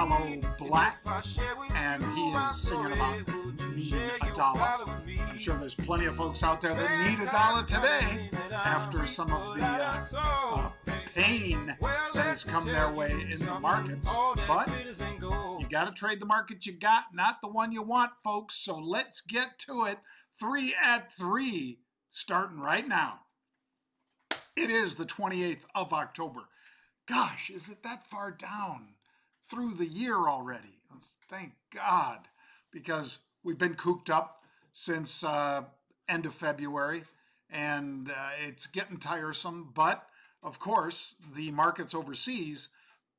Aloe Black, and he is singing about a dollar. I'm sure there's plenty of folks out there that need a dollar today after some of the uh, uh, pain that has come their way in the markets. But you got to trade the market you got, not the one you want, folks. So let's get to it. Three at three, starting right now. It is the 28th of October. Gosh, is it that far down? through the year already. Thank God, because we've been cooped up since uh, end of February, and uh, it's getting tiresome. But of course, the markets overseas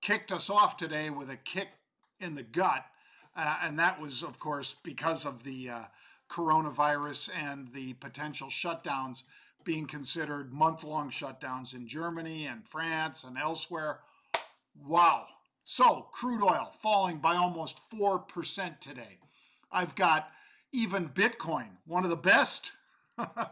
kicked us off today with a kick in the gut, uh, and that was, of course, because of the uh, coronavirus and the potential shutdowns being considered month-long shutdowns in Germany and France and elsewhere. Wow so, crude oil falling by almost 4% today. I've got even Bitcoin, one of the best uh,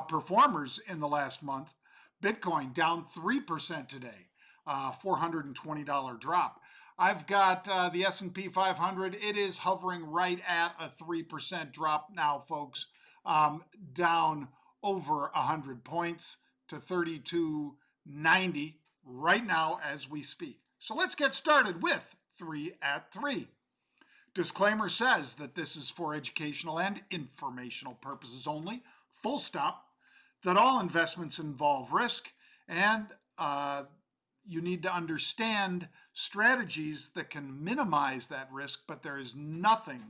performers in the last month. Bitcoin down 3% today, uh, $420 drop. I've got uh, the S&P 500. It is hovering right at a 3% drop now, folks, um, down over 100 points to 3290 right now as we speak. So let's get started with 3 at 3. Disclaimer says that this is for educational and informational purposes only, full stop, that all investments involve risk, and uh, you need to understand strategies that can minimize that risk, but there is nothing,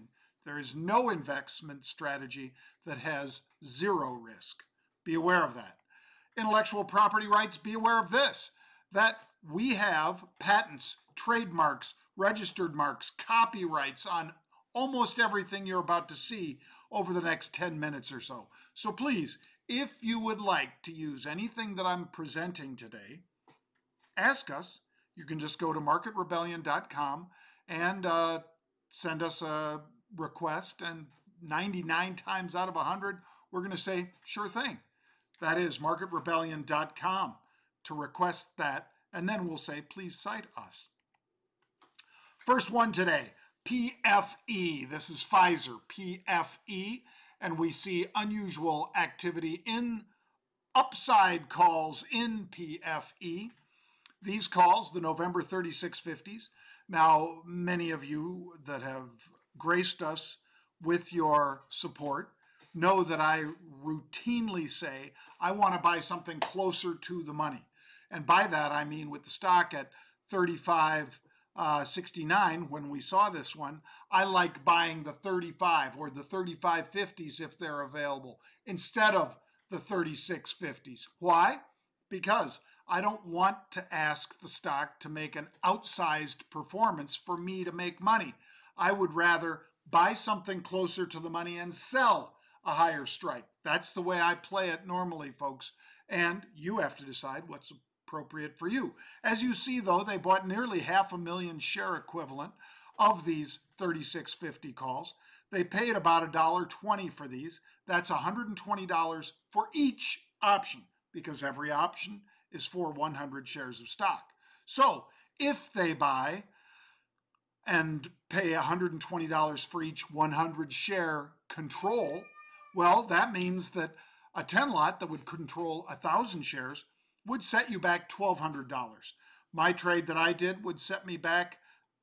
there is no investment strategy that has zero risk. Be aware of that. Intellectual property rights, be aware of this, that we have patents, trademarks, registered marks, copyrights on almost everything you're about to see over the next 10 minutes or so. So please, if you would like to use anything that I'm presenting today, ask us. You can just go to marketrebellion.com and uh, send us a request, and 99 times out of 100, we're going to say, sure thing. That is marketrebellion.com to request that and then we'll say, please cite us. First one today, PFE. This is Pfizer, PFE, and we see unusual activity in upside calls in PFE. These calls, the November 3650s, now many of you that have graced us with your support know that I routinely say I want to buy something closer to the money. And by that, I mean with the stock at 35.69 uh, when we saw this one, I like buying the 35 or the 3550s if they're available instead of the 3650s. Why? Because I don't want to ask the stock to make an outsized performance for me to make money. I would rather buy something closer to the money and sell a higher strike. That's the way I play it normally, folks. And you have to decide what's appropriate for you. As you see, though, they bought nearly half a million share equivalent of these 3650 calls. They paid about $1.20 for these. That's $120 for each option because every option is for 100 shares of stock. So if they buy and pay $120 for each 100 share control, well, that means that a 10 lot that would control 1,000 shares would set you back $1,200. My trade that I did would set me back,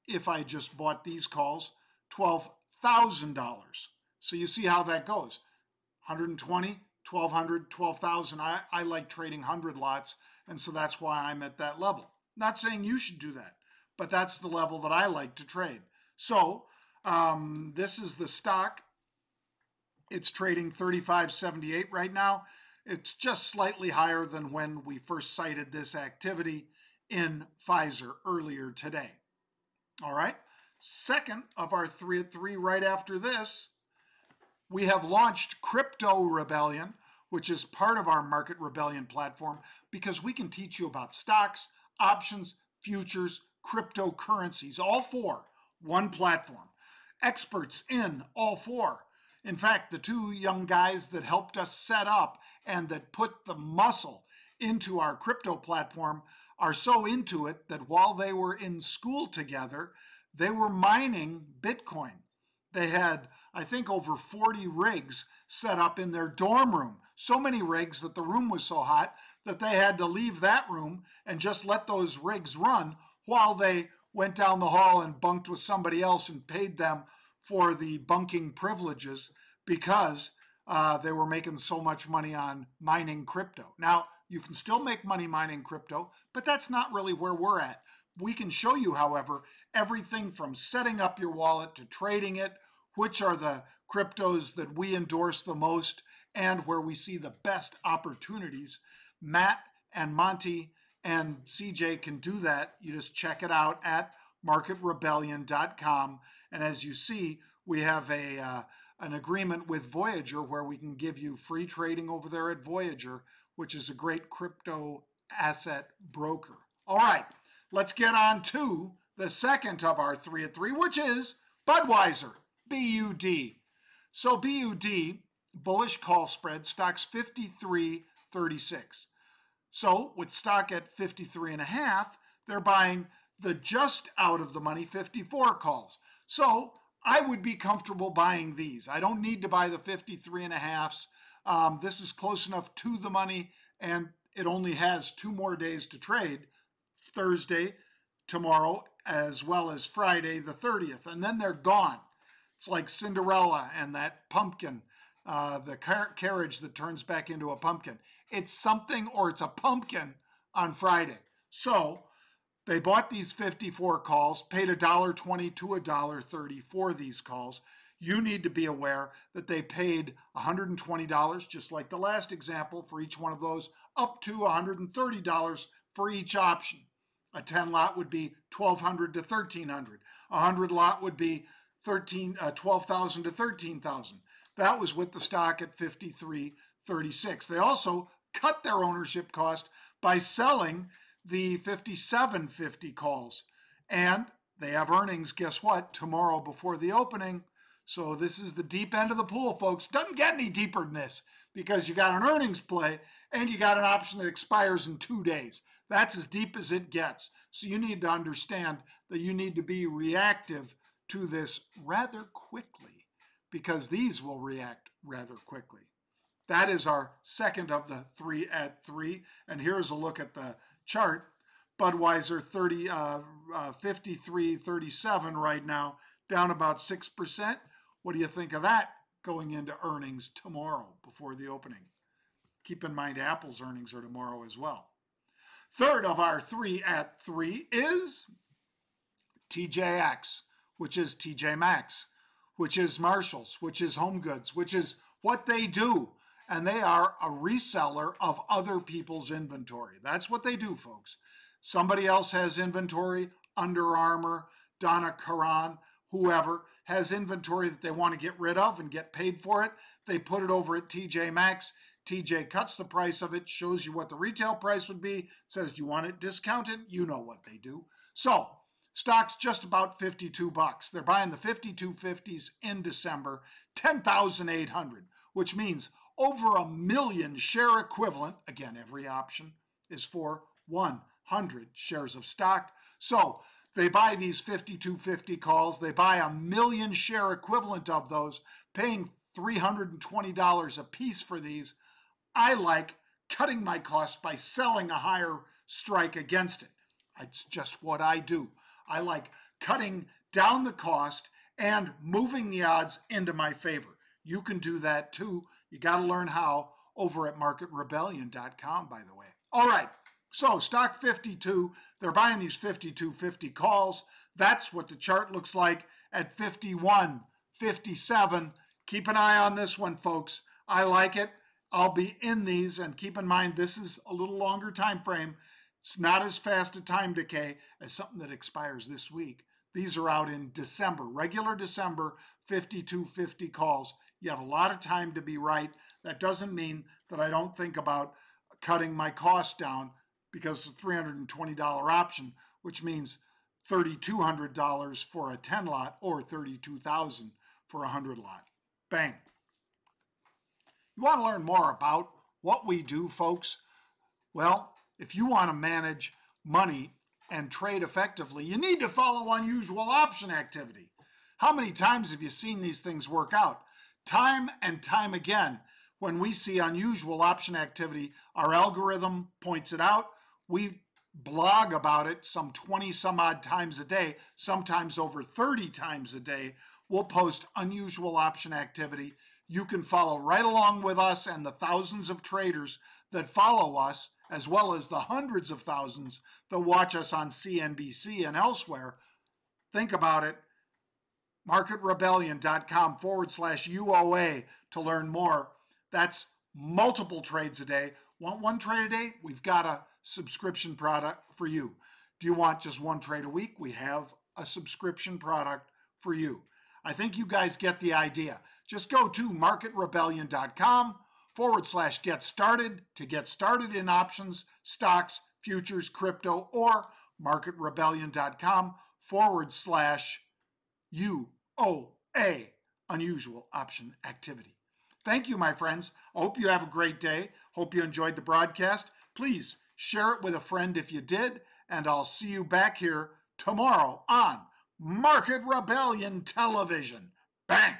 if I just bought these calls, $12,000. So you see how that goes. 120, 1200, 12,000. I, I like trading 100 lots, and so that's why I'm at that level. Not saying you should do that, but that's the level that I like to trade. So um, this is the stock. It's trading 35.78 right now. It's just slightly higher than when we first cited this activity in Pfizer earlier today. All right. Second of our three at three right after this, we have launched Crypto Rebellion, which is part of our Market Rebellion platform because we can teach you about stocks, options, futures, cryptocurrencies, all four, one platform. Experts in all four in fact, the two young guys that helped us set up and that put the muscle into our crypto platform are so into it that while they were in school together, they were mining Bitcoin. They had, I think, over 40 rigs set up in their dorm room. So many rigs that the room was so hot that they had to leave that room and just let those rigs run while they went down the hall and bunked with somebody else and paid them for the bunking privileges because uh, they were making so much money on mining crypto. Now, you can still make money mining crypto, but that's not really where we're at. We can show you, however, everything from setting up your wallet to trading it, which are the cryptos that we endorse the most and where we see the best opportunities. Matt and Monty and CJ can do that. You just check it out at marketrebellion.com. And as you see, we have a uh, an agreement with Voyager where we can give you free trading over there at Voyager, which is a great crypto asset broker. All right, let's get on to the second of our three at three, which is Budweiser, BUD. So BUD, bullish call spread, stocks 53.36. So with stock at 53 and a half, they're buying the just out of the money 54 calls. So I would be comfortable buying these. I don't need to buy the 53 and a halfs. Um, this is close enough to the money and it only has two more days to trade Thursday, tomorrow, as well as Friday the 30th. And then they're gone. It's like Cinderella and that pumpkin, uh, the car carriage that turns back into a pumpkin. It's something or it's a pumpkin on Friday. So they bought these 54 calls, paid $1.20 to $1.30 for these calls. You need to be aware that they paid $120, just like the last example, for each one of those, up to $130 for each option. A 10 lot would be 1200 to 1300. A 100 lot would be uh, 12,000 to 13,000. That was with the stock at 53.36. They also cut their ownership cost by selling the 5750 calls. And they have earnings, guess what, tomorrow before the opening. So this is the deep end of the pool, folks. Doesn't get any deeper than this because you got an earnings play and you got an option that expires in two days. That's as deep as it gets. So you need to understand that you need to be reactive to this rather quickly because these will react rather quickly. That is our second of the three at three. And here's a look at the chart, Budweiser 30, uh, uh, 53, 37 right now, down about 6%. What do you think of that going into earnings tomorrow before the opening? Keep in mind Apple's earnings are tomorrow as well. Third of our three at three is TJX, which is TJ Maxx, which is Marshall's, which is Home Goods, which is what they do, and they are a reseller of other people's inventory. That's what they do, folks. Somebody else has inventory, Under Armour, Donna Karan, whoever has inventory that they want to get rid of and get paid for it. They put it over at TJ Maxx. TJ cuts the price of it, shows you what the retail price would be, says, Do you want it discounted? You know what they do. So, stock's just about 52 bucks. They're buying the 5250s in December, 10,800, which means over a million share equivalent. Again, every option is for 100 shares of stock. So they buy these 5250 calls. They buy a million share equivalent of those, paying $320 a piece for these. I like cutting my cost by selling a higher strike against it. It's just what I do. I like cutting down the cost and moving the odds into my favor. You can do that too. You got to learn how over at marketrebellion.com, by the way. All right. So, stock 52, they're buying these 5250 calls. That's what the chart looks like at 51, 57. Keep an eye on this one, folks. I like it. I'll be in these and keep in mind this is a little longer time frame. It's not as fast a time decay as something that expires this week. These are out in December, regular December 5250 calls you have a lot of time to be right. That doesn't mean that I don't think about cutting my cost down because it's a $320 option, which means $3,200 for a 10 lot or 32000 dollars for a 100 lot. Bang. You want to learn more about what we do, folks? Well, if you want to manage money and trade effectively, you need to follow unusual option activity. How many times have you seen these things work out? Time and time again, when we see unusual option activity, our algorithm points it out. We blog about it some 20 some odd times a day, sometimes over 30 times a day. We'll post unusual option activity. You can follow right along with us and the thousands of traders that follow us, as well as the hundreds of thousands that watch us on CNBC and elsewhere. Think about it marketrebellion.com forward slash UOA to learn more. That's multiple trades a day. Want one trade a day? We've got a subscription product for you. Do you want just one trade a week? We have a subscription product for you. I think you guys get the idea. Just go to marketrebellion.com forward slash get started to get started in options, stocks, futures, crypto, or marketrebellion.com forward slash UOA, unusual option activity. Thank you, my friends. I hope you have a great day. Hope you enjoyed the broadcast. Please share it with a friend if you did, and I'll see you back here tomorrow on Market Rebellion Television. Bang!